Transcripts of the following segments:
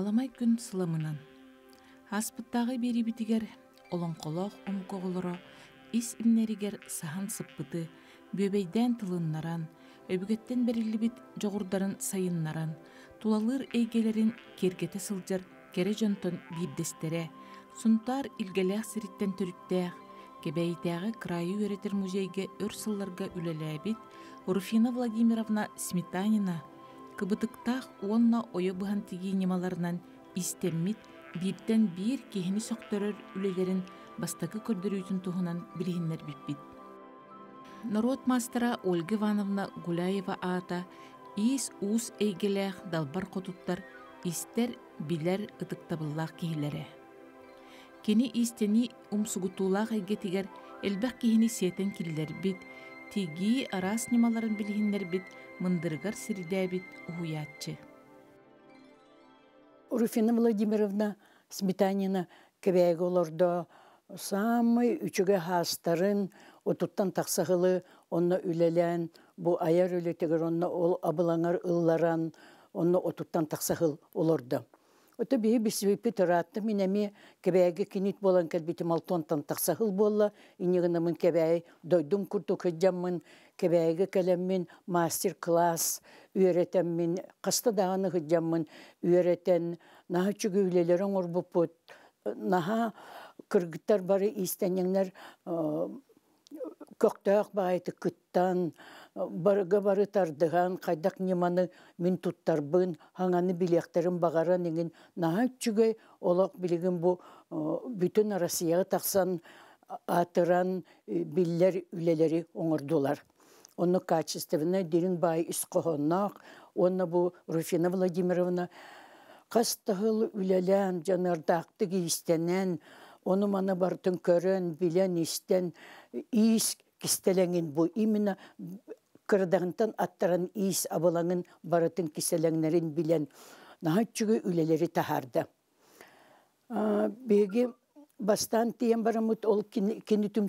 аламай күн сыламынан. Аспыттағы беребитігер олонқолоқ омкоғылыро ис имнеригер сахан сыппыты, бөбейден тылыннаран, өбігеттен біт жоғырдарын сайыннаран, тулалыр әйгелерін керкете сылжыр кере жонтон бейдістері, сұнтар илгелек сириттен түріктәк, кебейтәгі крайы өретір музейге өр сылларға әбіт Руфина Владимировна Сметанина – кыбытыктах уонна быһан тигии нималарынан истеммит бииттен биир киһини сохторор үлелерин бастакы көрдөрүүтүн туһунан билиһиннер биппит народ мастера ольга ивановна гуляева аата иис уус эйгелеах далбар хотуттар истер билер ытыктабыллаах киһилере кини иистени умсугутуулаах эйге тигер элбэх киһини сиэтен киллербит тигии араас немаларын бит, мындыргар сирдәбит уятчы. Руфина Владимировна Сметанина кебәгі олордо самый үчігі хаастарын отуттан тақсағылы онна үләлән, бұ аяр үлетігір онна ол абылаңар ылларан, онна отуттан таксахыл олордо. Өте бейі бісіпі тұратты, минәме кәбәйгі кенет болан кәлбеті малтонтан тақсағыл болла, инегінімін кәбәй дойдым күрту көджаммын, кебәйгі мен мастер-класс үйретеммин, қысты дағаны ғыдяммын үйретен, наға чүгілелерін ұрбыппыт, наға кыргыттар бары истәнеңнер э, көктөк байты кыттан, барыга бары тардыган, кайдак неманы мин туттарбын, хаңаны билектерин бағара неген, наға чүгө олок билигин бұ э, бүтін россияга тақсан атыран э, биллер үлелері оңордулар онно качественно дерин бай искохоннах, онно бу Руфина Владимировна кастыгыл үлелен жанардақты кейстенен, оны мана бартын көрін, билен истен, иіс кистеленген бұ именно кырдагынтан аттарын иіс абылаңын барытын киселеңнерин билен. Нахатчығы үлелери тахарды. беги бастан тиен барамыт ол кенитүм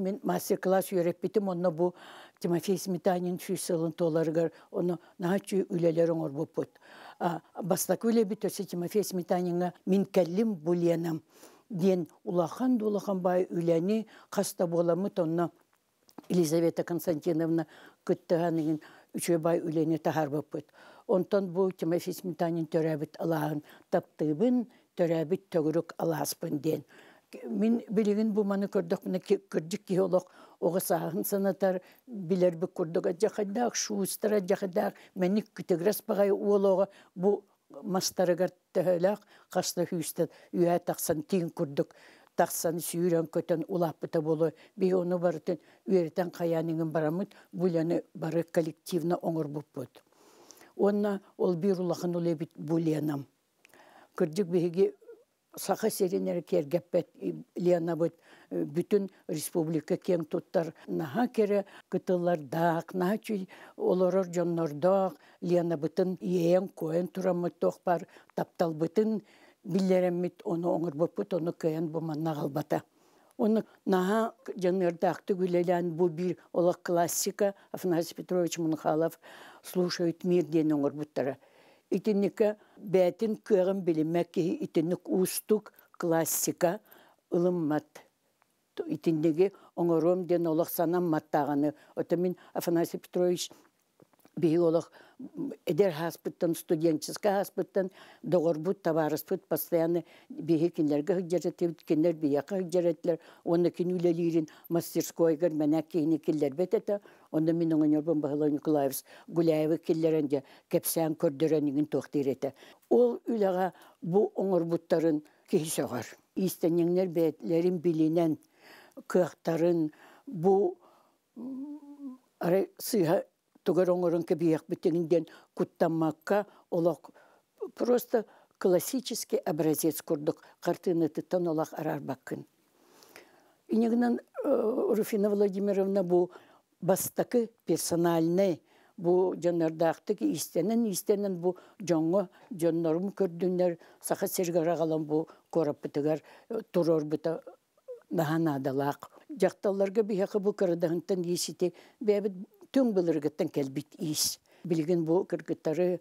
мен мастер класс үйреппетім онна бу Тимофей Сметанин шүйсылын толарғар оны нағачы үлелерін орбып бұд. Бастак үлебі төсі Тимофей Сметанинға мен келлим буленам Ден улахан дулахан бай үләні қаста боламыт онна Елизавета Константиновна күттіғанығын үші бай үлені тағар бұд. Онтан бу Тимофей Сметанин төрәбіт алағын таптыбын, төрәбит төгүрүк алааспын диэн. Мин билигин бу маны көрдөк мына көрдүк ки олох ого саахын санатар билер бу көрдөк жахадак шуустара жахадак мени күтегрес багай уолого бу мастарыгар төхөлөк касты хүйстэ үйэ таксан тиң курдук тақсан сүйрен көтөн улаппыта болы. Бей ону барытын үйертен қаянынгын барамыт, бұлені бары коллективна оңыр бұппыт. Онна ол бир улақын олебіт бұленам кырдык биһиги саха серенер кергеппет лена бут э, бүтүн республика кең туттар наха кере кытылар даак начи олорор жоннордок лена бытын иээн коэн тураммыттоох бар таптал бытын биллереммит ону оңорбоппут ону кыэн буманнагалбата Оны наха жанерді акты гүлелен бу бир олақ классика Афанасий Петрович Мұнхалов слушает мир ден оңыр бұттары итинника бәтин көрім білімәк итинник устук классика ылыммат итиннеги оңором ден олох санам маттағаны ота мен афанасий петрович биолог эдер хаспыттан студенческа хаспыттан догорбут табарыспыт постоянно бихи кинлерге хыджаратыбыт кинлер бияка хыджаратлар оны кинүлелирин мастерскойгер мәнәк кейни кинлер бетета Онда мен оңонер бон Бахала Николаевс Гуляевы келлерінде кәпсән көрдөренігін тоқты ереті. Ол үліға бұ оңыр бұттарын кейсі ғар. Истенеңнер бәтлерін білінен көқтарын бұ арай сыйға тугар оңырын кебияқ бүтігінден олақ просто классический образец курдук қартыны тұттан олақ арар баккын. Инегінен э, Руфина Владимировна бұл бастакы персональный бу жоннордаактык истенен истенен бу жоңго жоннорум көрдүннөр саха сергарагалам бу корапытыгар э, турорбута наханадалаак жакталларга бияхы бу кырдагынтан иисити бэбит түң былыргыттан келбит иис билген бу кыргыттары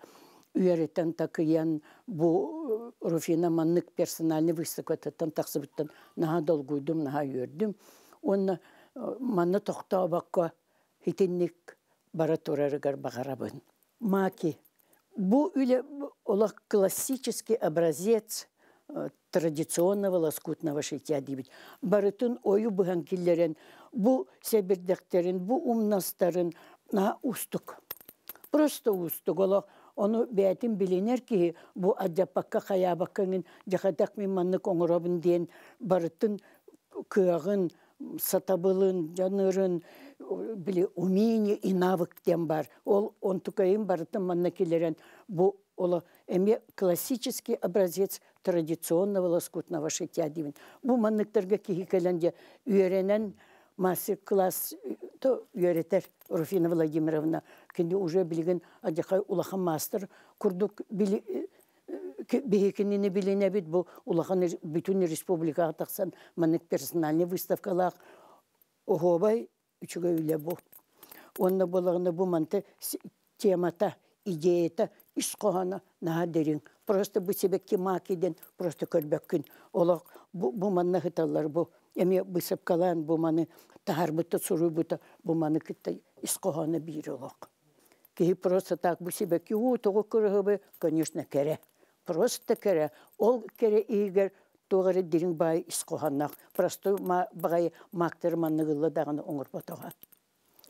үйәреттен такыян бу э, руфина маннык персональный выставкатан таксыбыттан наха долгуйдум наха үйөрдүм онна э, манны тохтоо Хитинник бара турарыгар бағарабын. Маки. Бу үле олақ классический образец э, традиционного лоскутного шитья дибит. Барытын ою бұған келлерін, бұ сәбірдіктерін, бұ умнастарын на устук. Просто устық олақ. Оны бәйтін білінер ки, бұ адапаққа қаябаққыңын, жақадақ мен маңны қоңырабын дейін барытын күйағын, сатабылын жанырын биле умение и навык тем бар ол он бар, барытын манна келерен бу ол эме классический образец традиционного лоскутного шитья дейбин бу манныктарга кихикеленде үйренен мастер класс то үйеретер руфина владимировна кенде уже билген адихай улахан мастер курдук били э, бейкеніне біліне бит бұл улахан бүтін республикаға тақсан манык персональный выставкалақ охобай үчіге үйле бұл. Онна болағына бұл манты темата, идеята, үш қоғана наға дерін. Просто бұл себекке македен, просто көрбәккін. Олақ бұл манна хыталар бұл. Эме бұсыпкалан бұл маны тағарбыты, сұрубыты, бұл маны кітті үш қоғана бейір олақ. Кейі просто так бұл себекке ұтығы көрігі конечно, керек просто кере ол кере игер тоғары дирин бай искоханнах просто ма бай мактер манныгылла даганы оңор ботога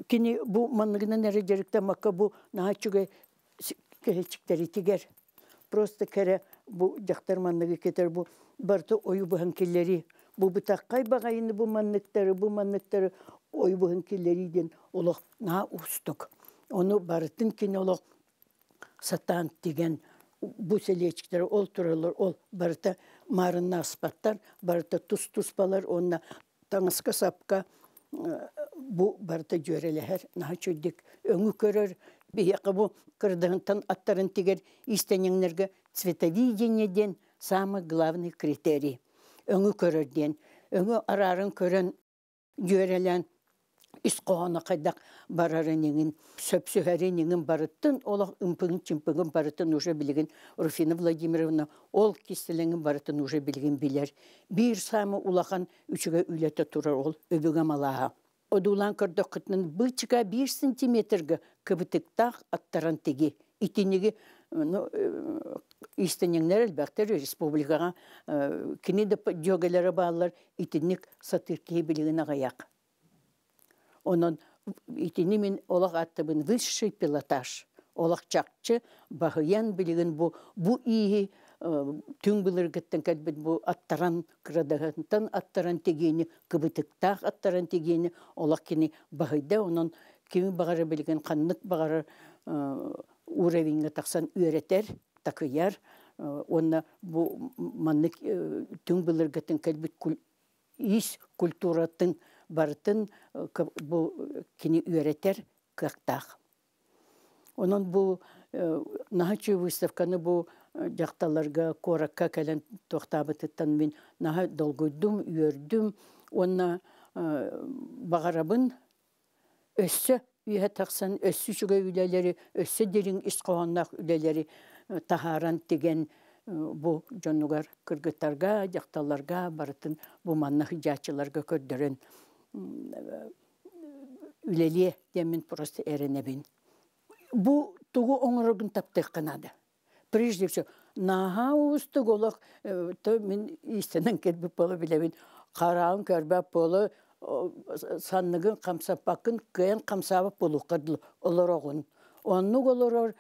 кини бу манныгына нере жерикте макка бу нахачуге кечиктери тигер просто кере бу жактар кетер бу барты ою бухан келлери бу бытаккай багайыны бу манныктары бу манныктары ой бухан келлери ден олох на устук оны барытын кине сатан деген Бұл селечіктер ол тұрылыр, ол барыта марынна аспаттар, барыта тұс-тұспалар, онына таңызқа сапқа бұл барыта жөрелер наға чөйдік өңі көрөр, бияқы бу кырдығынтан аттарын тегер истенеңнерге цветовидениеден самый главный критерий. Өңі көрірден, өңі арарын көрін жөрелен Исқоғана қайдақ барары неңін, сөпсүхәрі неңін барыттын, олақ үмпігін, чимпігін барыттын уже білген Руфина Владимировна, ол кестеленген барыттын уже білген билер. Бір самы улахан үшіге үлеті тұрар ол өбігі малаға. Одулан көрді қытның бұйчыға 1 сантиметргі кібітіктақ аттаран теге. Итінегі э, истенеңнер әлбәқтер республикаға э, кені де дөгелері балылар итінік сатыр кейбілігін Онон итинимен олақ аттыбын высший пилотаж. Олақ чакчы бағыян бу бу бұ иі түң біліргіттен кәлбіт бу аттаран крадагантан аттаран тегини кыбытықтақ аттаран тегені, олақ кені бағыда онон кемі бағары білген қаннық бағары уровеньге тақсан үйретер, такыяр, онна бұ маннык түң біліргіттен кәлбіт ис культуратын барытын э, бұл э, кини үйрәтер кыактах. Онон бұл э, нахачы выставканы бұл жақталарга кака кәлен тоқтабытыттан мен наха долгойдум, үйөрдүм, онна бағарабын өссө үйе тақсан, өссі жүгі үлелері, өссі дерін тахаран деген бұл жонугар кыргызтарга жакталарга барытын бұл маннах жачыларга көрдірін үлеле демін просто эренебин. Бу тугу оңырыгын таптық қанады. Прежде всего, наға уысты голық, э, то мен истинен кетбі полы білебін. Қарауын көрбә полы, санныгын қамсаппақын, көен қамсап полу қырдыл олар оғын. Онны олар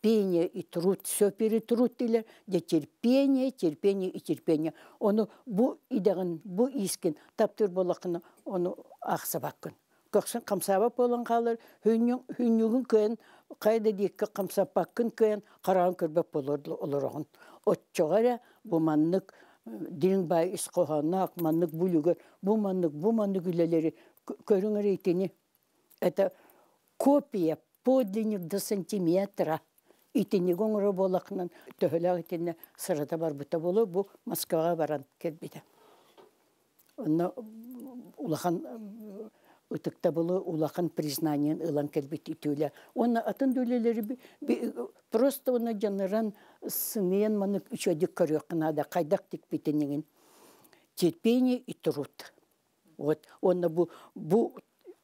терпение и труд, все перетрутили, где терпение, терпение и терпение. Оны бұ идағын, бу искін, таптыр он оны ақсабаққын. Көксін қамсаба болын қалыр, хүннігін кен, қайда дейкі қамсапаққын кен, кен, көрбеп болырды олырығын. Отчоғара бұманнық, э, дилин бай ис қоғанақ, маннық бүлігір, бұманнық, бұманнық үлелері көріңір етені. Это копия подлинник до сантиметра – итиннигоңро болақнан төһөләк итинне сырыта бар бута болу бу Москвага баран кетбите. Онна улахан ытыкта болу улахан признаниен ылан кетбит итүле. Онна атын дөлелери просто онна жаныран сынын маны үчөдүк көрөкна да кайдак тик битинигин. Терпение и труд. Вот онна бу бу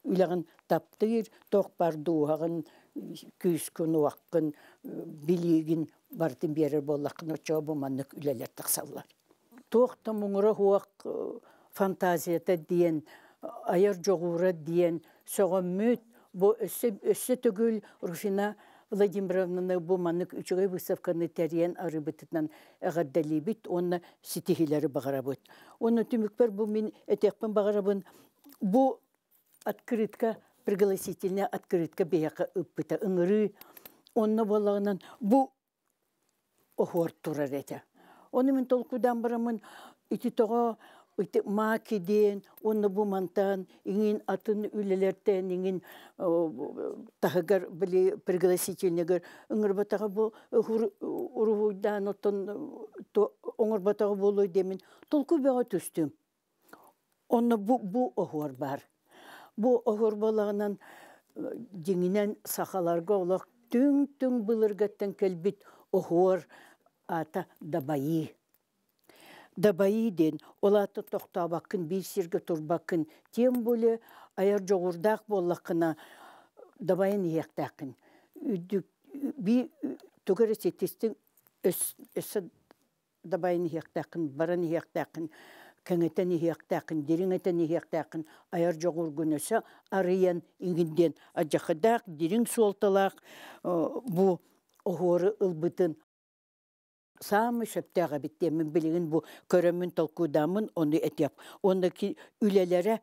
үләгән таптыр, тоқ бар дуағын, күйіс күн билигин бартын берер боллакын очоо буманнык үлелер тақсаллар. Тоқты мұңыры хуақ э, фантазията диен аяр жоғура диен соға мүт, бұ өссі түгіл Руфина Владимировнаны буманны үчігай выставканы тәрен арыбытынан әғаддали біт, оны сетихилері бағара бұд. Оны бұ мен әтекпен бағара бу открытка, пригласительная открытка бияқы өппіті, ұңыры, онны болағынан бу охор тұрар әті. Оны мен толқудан барамын, үті тоға үті македен, онны бұл мантан, еңін атын үлелерден, еңін тағығар білі пригласительнегер, үңір батаға бұл ұрғудан оттан, оңыр батаға болуы демін, толқу бәға түстім. бу бу охор бар. бу охор болағынан, деңінен сақаларға олақ түң-түң бұлыргаттан кәлбіт охор ата дабайы. Дабайы ден, олаты тоқтабаққын, бір сіргі тұрбаққын, тем бөлі аяр жоғырдақ боллаққына дабайын ияқтаққын. Би түгірі сетестің өсі дабайын ияқтаққын, барын ияқтаққын кәңетен ихияқтақын, деріңетен ихияқтақын аяр жоғыр күнесі арыян иңінден аджақыдақ, дерің солталақ, бұ оғоры ұлбытын Самы шөптәғі бітте, мен білігін бұл көрімін толқудамын, оны әтеп. Оны үлелері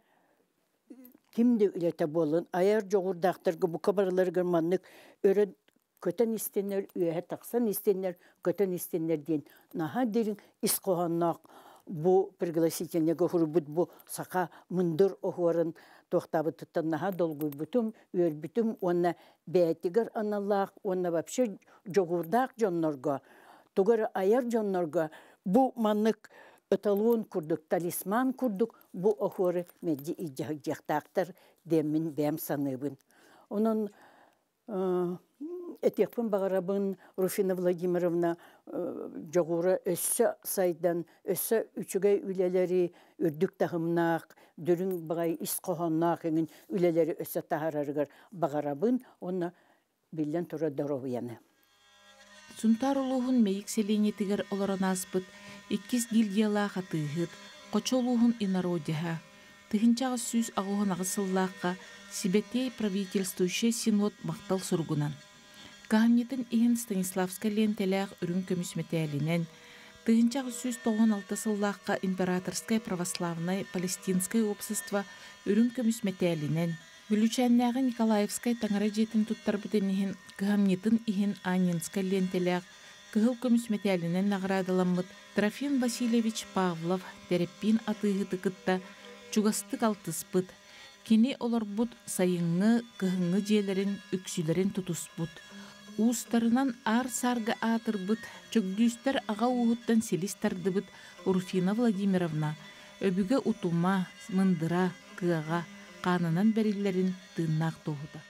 кімді үлеті болын, айар аяр дақтырғы, бұл қабарлар ғырманлық өрін көтен істенер, үйе тақсан істенер, көтен істенер дейін. Наға дейін қоғаннақ бу пригласительнего хурбут бу сака мындыр охорын тохтабы тыттаннаха долгуй бутум үөр бутум онна бәтигер аналлах онна вообще жогурдак жоннорго тугар аяр жоннорго бу маннык ыталуон курдук талисман курдук бу охоры медди ижахтактар демин бәм саныбын онон э, этекпын бағарабын руфина владимировна жоғуры өссө сайдан өссө үчүгөй үлелери үрдүк тағымнақ, дүрүң багай ис кохоннаак эңин үлелери өссө тахарарыгар багарабын онна биллен тура дорубияны Сунтар мейик селени тигер олоронаспыт иккис гильдияла хатыгыт кочолуһун инародиха тыгынчагы сүз агуһун агысыллаакка Сибетей правительствующий синод мактал сургунан Гамнитин иен Станиславска лентелях үрүн көмүсметэлинен сүз үсүс алты алтысыллаакка императорское православной палестинской общество үрүн Николаевскай Бүлүчәннәгі Николаевской таңыра жетін тұттар бітінігін ғамнетін Анинскай Анинска лентеләк кыһыл көмүсметәлінен нағырадыламыд Трофим Васильевич Павлов тереппин чугастық тыкытта чугастык алтыспыт кини бұд сайыңы желерін, жээлерин үксүлерин тутусбут Уустарынан ар сарга атырбыт, чөгдүйстер аға уғыттан селис тардыбыт Урфина Владимировна өбүге утума, мындыра, кыаға, қанынан бәрелерін тыннақ тоғыды.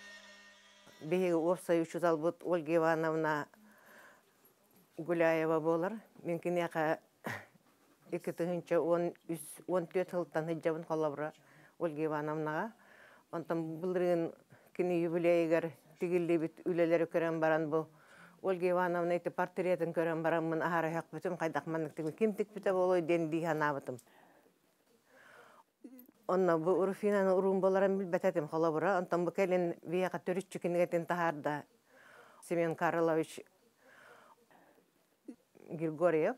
Беге офсай үшіз албыт Ольга Ивановна Гуляева болар. Мен кіне ақа 14 жылдан хыджабын қолабыра Ольга Ивановнаға. Онтан бұлдырын кіне юбилейгер тигилли бит үлелер көрән баран бу. Ольга Ивановна эти портретин көрән баран мен ахара як бүтем кайдак мен тигил ким тик бит болой ден ди ханабытым. Онна бу Руфинаны урун боларын билбететим хала бура. Антан бу келин вияка төрүч чүкингетен тахарда. Семен Карлович Григорьев.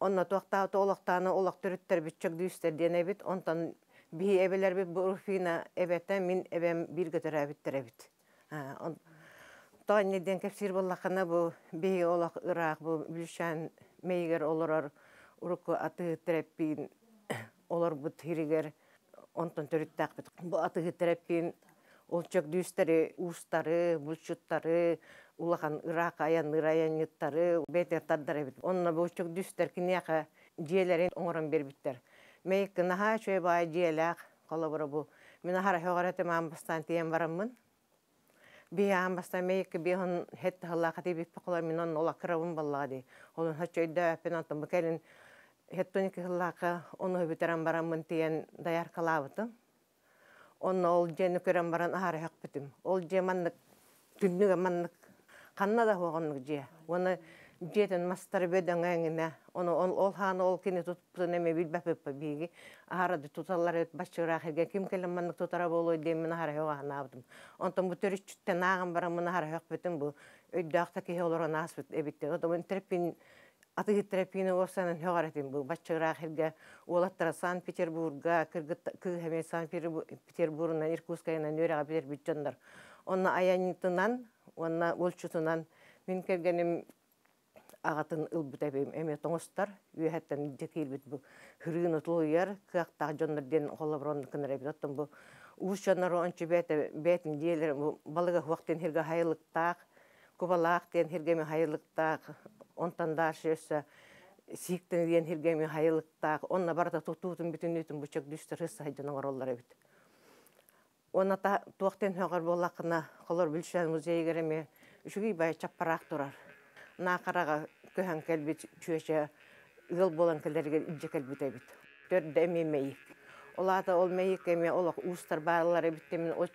Онна тоқта толоқтаны олақ төрүттер бүтчөк дүйстер дене бит. Онтан бии эбелер бит бу Руфина эбеттен мин эбем бир көтөрөбүттер эбит. Тойнеден кепсир боллақана бұл бей олақ ұрақ бұл бүлшән мейгер олырар ұрықы атығы тірәппейін олар бұт хиригер онтон төріттәқ бұт. Бұл атығы тірәппейін олчак дүйістері, уустары, бұлчуттары, улахан ұрақ аян ұраян юттары, бәйтер таддар бұт. Онына бұлчак дүйістер кінеқі жиелерін оңырын бербіттер. Мейкі наға чөй бай жиеләқ, қолы бұры бұл. Мен ахара хоғар маң бұстан тиен барамын бияһан бастамей бияһын хет халлаха ти биппе колар минон ола кравын баллага ди. Олон хачойда оны даяр калабыты. ол жени көрөн баран ахары хак Ол же маннык түннүгө же. Оны диетен мастарбе даңаңына оны ол ханы ол кине тутпутун эме билбеппе биги ахарады туталлар эт башчырахыга ким келем манны тутара болой дейм мен хара хога наабдым онтон бу төрүчтө наагым бара мен хара хок бетим бу өйдөкта ке олора нас бит эбитте отом терпин атыгы терпин осанын хогар этим бу башчырахыга олаттара санкт петербурга кыргыт кыгеме санкт петербургна иркутскайна нөрага билер бүтчөндөр онна аянытынан, онна олчутунан мен келгеним ағатын ылбытабым эме тоңостар үйәттен де килбит бу хрын утлуяр как тажоннерден холоброн кынрабит оттон бу ушчанар ончу бете бетин диелер балыга хуактен херге хайылыктак кубалак ден хергеме хайылыктак онтандар шөсө сиктен ден хергеме хайылыктак онна барда тутутун бүтүн үтүн бучак дүстөр хыс хайдын ороллар эбит Она та туақтен хөгөр болақына холор бүлшән музейгереме үшүгей бай чаппарақ турар. Нақараға көһән кәлбит чүәчә ыл болан кәлдәргә иҗе кәлбит әбит. Төрдә мемей. Олата ол мейек эме олак устар барлары битте мен ол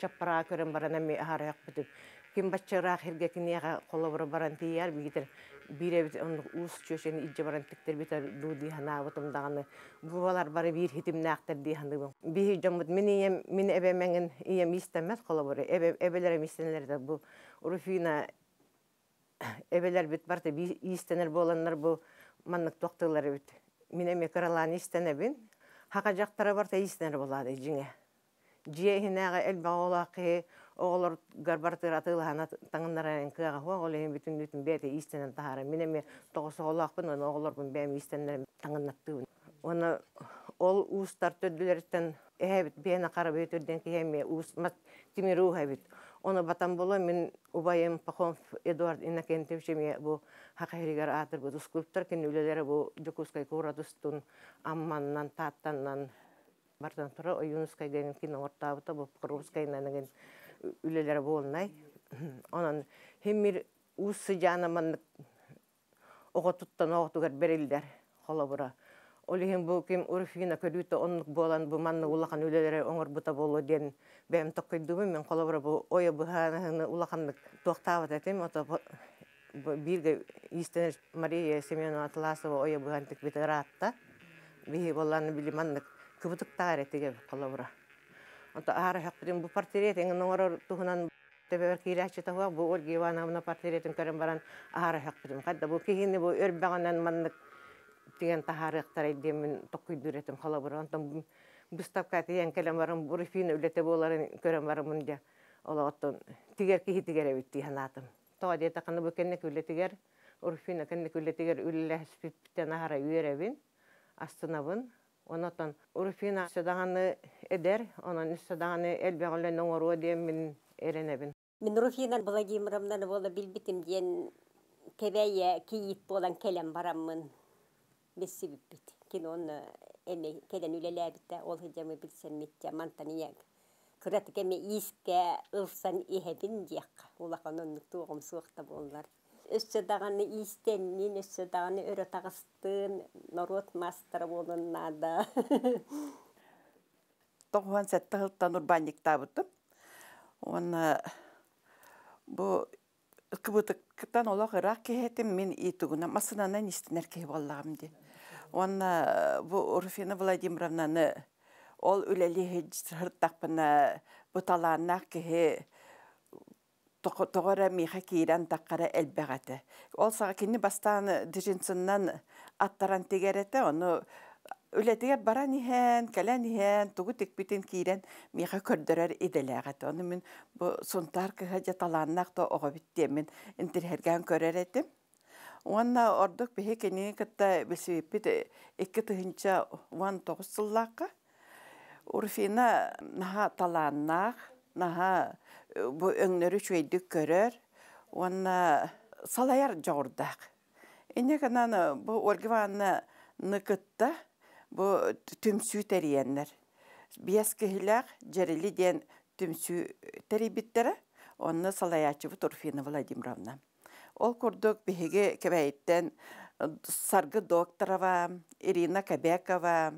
чаппара көрән барана ме хараяк бит. Ким баччара хиргә кинега колы баран тияр бигитер. Бире бит он ус чөшен иҗе баран тиктер бит дуди хана ватым даганы. Булар бары бир хитим нактыр ди ханды. Би җаммыт мине мен эбе менген ием истәмәс колы бары. Эбе эбеләре мистәнләрдә бу Руфина эбелер бит барты истенер боланнар бу маннык токтылар бит. мен мекралан истене бин. Хака жактара барта истенер болады жиңе. Жие хинага эл баголакы оғолор гарбартыр атыл хана таңындаран кыга хуа голен бүтүн бүтүн бете истенен тахара. Мине ме тогосо олакпын он оғолор бун бем истенер таңыннаттыбын. Оны ол уустар төдүлөртөн эбит бени карап өтөрдөн кеме уус мат тимиру хабит. Оны батам бола мен убайым Пахомов Эдуард Иннокентьевич ме бу хакайригер атыр бу скульптор кинүлелери бу Жокускай курадустун амманнан таттаннан бартан тура Юнускай деген кино ортабыта бу Курускай деген үлелер болнай. Онан хемир усы жанаман оготуттан оготугар берилдер холобура. Олиһин бу ким урфин акадюта оннук болан бу манны улахан үлелере оңор бута болу ден бэм токкайдубы мен колобра бу оя быханы улаханнык токтабыт этем ото бирге истенер Мария Семенова Атласова оя быхантык битаратта биһи болланы били маннык кыбытыктар этиге колобра ото ары хакпытын бу портрет эң оңор туһунан Тәбәр кирәче тәгә бу Ольга Ивановна портретын көрәм баран ары хакпытын кадда бу кигене бу өрбәгәннән маннык тиен тахарыктар эддемин токуй дүретим хала буран там буставка тиен келемарым бурифин үлете боларын барым де ола оттон тигер кихи тигер эбит тиянатым тоа дете кана бу кенне күле тигер урфина кенне күле тигер үлле спиттен ахара үйребин астынабын онотон урфина сөдаганы эдер онон сөдаганы элбегөлө ноңоруо дием мин эренебин Мен Руфина Владимировна бола билбитим диен кебәйе кейит болан келем бараммын messi bippit kin on emme eh, keden yle läävittää olhijamme bilsen mitkä mantani jääk kurat kemme iskää ılsan ihebin jääk ulaqan on örö norot master оны мен Онна э, э, э, бу Руфина Владимировнаны ол үлелі хырттақпына бұталанақ кеге тоғыра миха кейрен таққара әлбәғаты. Ол саға кені бастан дежінсіннан аттаран тегереті, оны үлетігер баран ихен, кәлән ихен, тугу текбитін кейрен миха көрдірер иделәғаты. Оны мен бұ сұнтар кеге жаталанақ то оғы биттемін интерхерген көрер әтім. Онна ордук бихе кенеге кытта бесибиппит икки тыһынча уан тоғыз Урфина наха талааннаах, наха бу өңнөрү чүйдүк көрөр. Онна салаяр жоордаах. Эне канан бу Ольгиванна ныкытта бу түмсүү териеннер. Бияс кихилях жерили ден түмсүү терибиттера. Онна салаячыбы Турфина Владимировна. Ол курдук биһиги кебәйттен Саргы Докторова, Ирина Кабекова,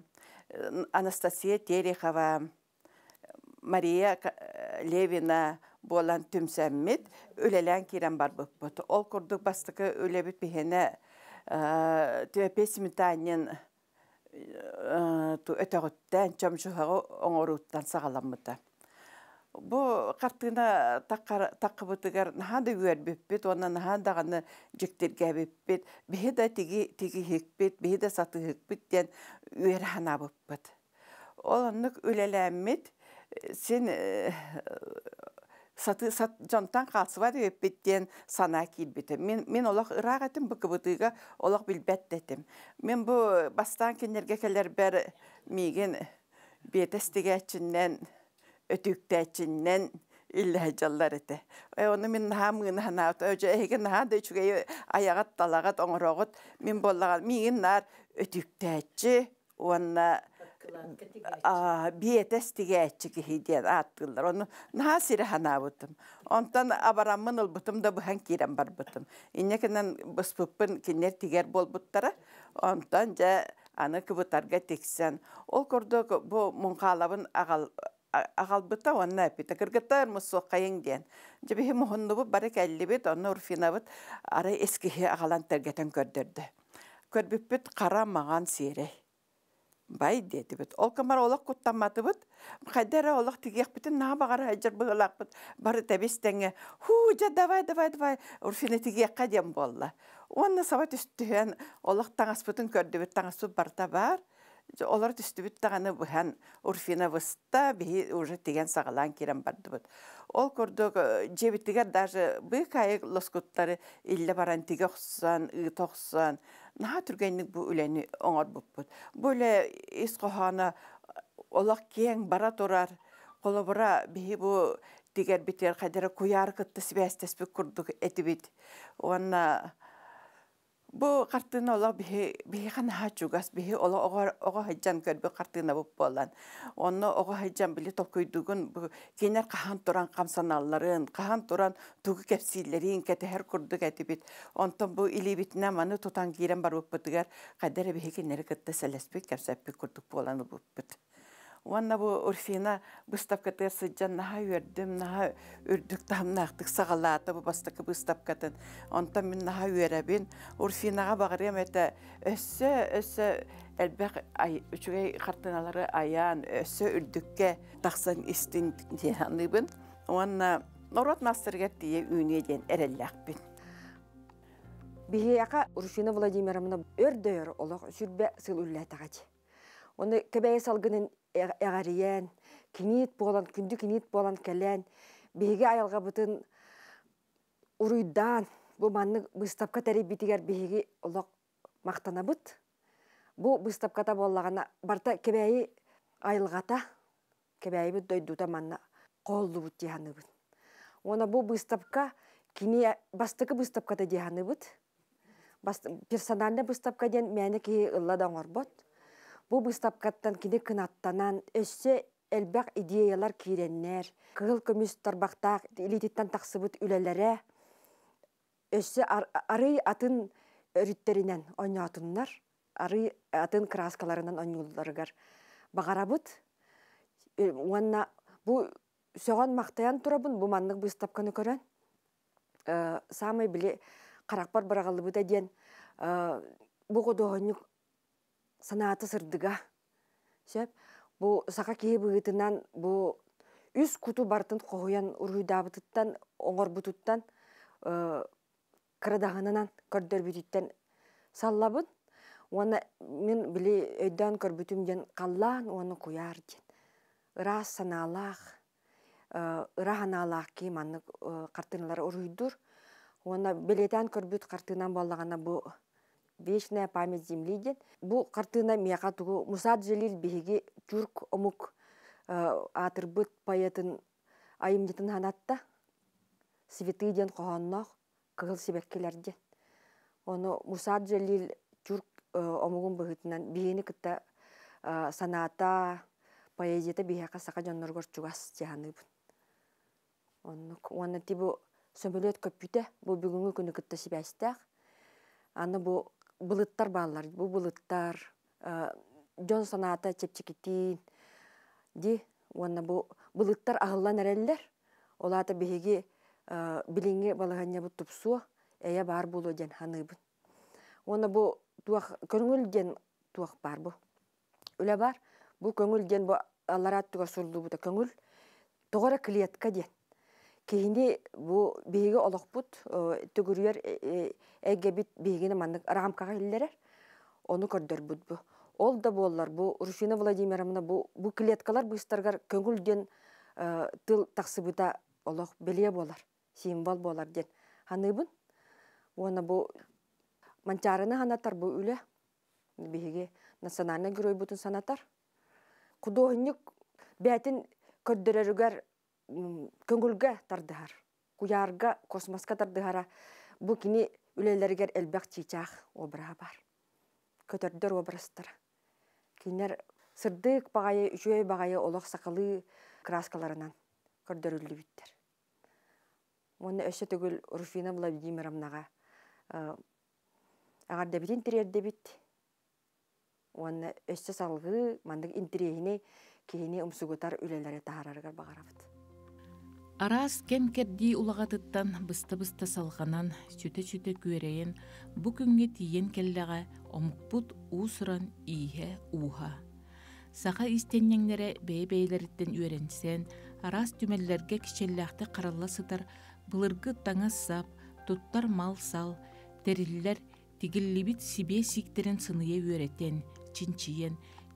Анастасия Терехова, Мария э, Левина болан түмсәммит үлелән кирен бар бұт. Ол курдук бастықы үлебіт бігені э, төпе сметанин э, өтәғыттән чөмшіғығы оңыруттан сағаламыды. Бу картына таққы бұтығар наға да үйәр бөппет, онна наға дағаны жүктерге бөппет, бе да тегі хекпет, бе да саты хекпет ден үйәр хана бөппет. Ол оннық өлеләмет, сен э, сат жонтан қалсы бар өппеттен сана келбеті. Мен, мен олақ ұрақ әтім, бұқы бұтыға олақ білбәт дәтім. Мен бұ бастан кенерге келер бәр меген бетестіге әтчіннен ötüktäçinden илләһәҗәлләр ите. Оны мин наһа мыны хана өҗә эһиге наһа да чүгә аягат талагат оңрогот мин боллаган мин нар өтүктәчи онна а биетес тигәчи киһидер аттылар. Оны насир сире хана бутым. Онтан абарамын ул бутым да бу хан кирем бар бутым. Иннекенен быспыппын кинер тигәр бол буттара. Онтан жа аны кыбытарга тексен. Ол кордо бу мунхалабын агал ағалбыта онна апита кыргыттар муссуо кайын диэн жебихи мухуннубут бары кэллибит онна урфинабыт арай эскихи агалан тергетен көрдөрдү көрбүппүт кара маған сиэрей бай дедибит ол камар олох куттамматыбыт олық олох тигиэхпитин наа багара айжар быылаахпыт бары тебистеңе хуужа давай давай давай урфина тигиэкка диэн болла уонна саба түстүһэн олох таҥаспытын көрдүбүт таҥаспыт барта бар олар түстүбүт бұхан быхан урфина выста бии теген сағылан керен барды бұд. ол көрдігі э, жебитигер даже быы қайық лоскуттары үлі баран тиге оксан ыыта наға наха түргенник үлені оңар бұп бұд. Бұл ис кохана э, олақ кең бара турар колобура бии бу бітер битер кадере куяр кытты связь курдук этибит уанна Бу қарттың ола бихи бихи хан хачугас бихи ола ого ого хаджан көрбө картина буп болан. Онны ого хаджан били токойдугун бу кенер кахан туран камсаналларын, кахан туран тугу кепсиллерин кете хер курдук этибит. Онтон бу или битне маны тутан кирен бар буп бутугар кадере бихи кенер кытта селеспек кепсеппек курдук болан буп бут. Уанна бу Урфина выставкаты сыджан наха үрдім, наха үрдік там нақтық сағалаты бу бастықы выставкатын. Онтан мен наха үрәбін. Урфинаға бағырым әті өссі, өссі, әлбәқ үчігей қартыналары аян, өссі үрдікке тақсан істін дейаныбын. Уанна Норот мастергер тие үйнеден әрелләқпін. Бихияқа Урфина Владимировна өрдөйір олық сүрбе сыл үлләтіғады. Оны көбәйе салғының эгариен, кинит болан, күнді кинит болан кәлән, беге аялға бұтын ұруйдан, бұл манны бұстапқа тәрі бетігер беге ұлық мақтана бұт. Бұл бұстапқата болағана барта кебәйі айылғата, кебәйі бұт дойдута манна қолды бұт дияны бұт. Оны бұл бұстапқа, кіне бастықы бұстапқата дияны бұт. Персональны бұстапқа ден мәні кей ұлладан орбот. Бұл бұстапқаттан кені күн аттанан, өссі әлбәқ идеялар күгіл кығыл көміс тарбақтақ тақсы бұт үләлері, өссе арый атын өріттерінен ойнатыннар, арый атын краскаларынан Бағара Бағарабыт, уанна бұл сөған мақтаян тұрабын, бұл маңның бұстапқаны көрін. Самай біле қарақпар барағалыбыт әден, санаты сырдыга. сеп бұл сақа кейі бұғытынан бұл үз күту бартын қоғыян дабытыттан, оңыр бұтыттан, қырдағынан э, көрдер бүтіттен саллабын. Оны мен біле өйден көрбүтімден қаллан, оны қояр ден. Ыра саналақ, э, ыра ханалақ кем аны қартынылар э, ұруйдыр. Оны білетен көрбүт қартынан болағана бұл вечная память земли ден бу картина мияка тугу мусад желил беги чурк омук э, атырбыт поэтын айымдытын ханатта святый ден кохоннох кыгыл себеккелерден оны мусад желил чурк э, омугун быһытынан биени кытта э, саната поэзията биһиака сака жонноргор чугас тианыбын оны уонна тибу сөмөлөт көппүтэ бу бүгүнкү күнү кытта сибястаах аны бу былыттар баллар, бу былыттар, жон саната чепчикитин, ди, уанна бу былыттар ағылан әрелілер, олата беге билинге балағанне бұт тұпсуа, әйе бар болу ден ханыбын. бу туақ, көңіл ден туақ бар бу Үлі бар, бу көңіл ден бұл аларат туға сұрылу бұта көңіл, тоғыра клетка ден кейини бу биһиги олохпут әге біт бейгені биһигини рамқаға рамкага оны ону бұд бұ. ол да буоллар бу руфина владимировна бу бу клеткалар быстаргар көңүлден э, тыл таксыбыта олық біле болар символ болар ден бұн, оны бу манчарыны ханатар бу үле биһиги национальный герой бутун санатар бәтін бәтин көрдөрөрүгер көңүлгө тардыгар куярга космоска тардыгара бу кини үлелергер элбек чичаах обра бар көтөрдөр обрастар кинер сырдык багайы үчөй багайы олох сакалы краскаларынан көрдөрүлүбүттер муну өсө түгүл руфина владимировнага э, агардебитин тирердебит уонна өссө салгы мандык интирехине киһини умсугутар үлелере тахарарыгар багарабыт Арас кем кердей улагатыттан бысты быста салғанан сүте-сүте күерейін бу күнге тиен келләға омукпут уусуран ийе уха. Сақа истеннеңнере бээ бээлериттен үйренсен, арас түмәлләрге кішелләхті қаралла сытар, былыргы таңа сап, туттар мал сал, териллер тигиллибит сибе сиктерін сыныйы үйретен, чинчиен,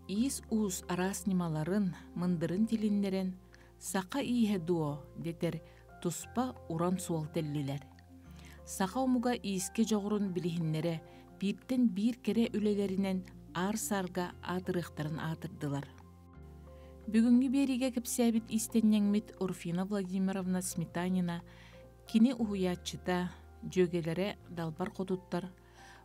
Иис уус арас нималарын мындырын тилиннэрэн Сақа иһе дуо детер туспа уран суалтеллилер. Сақа умуга ииске жоғырын билихиннере бірттен биир кере үлелеринен ар сарга адырықтарын атырдылар. Бүгінгі береге кіпсәбіт мит Урфина Владимировна Сметанина кини уһуяччыта жөгелері далбар қотуттар,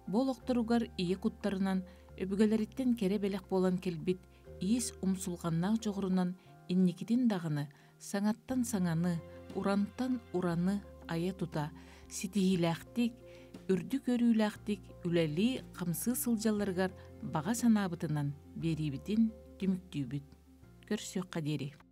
бол оқтыругар ие куттарынан өбігелеріттен кере белек болан келбит иис ұмсылғаннақ жоғырынан иннекидин дағыны саңаттан саңаны урантан ураны ая тута ситихиләхтик үрді көрүүләхтик үләли қамсы сылжаларгар баға санабытынан берибитин дүмүктүүбүт Көрсө дери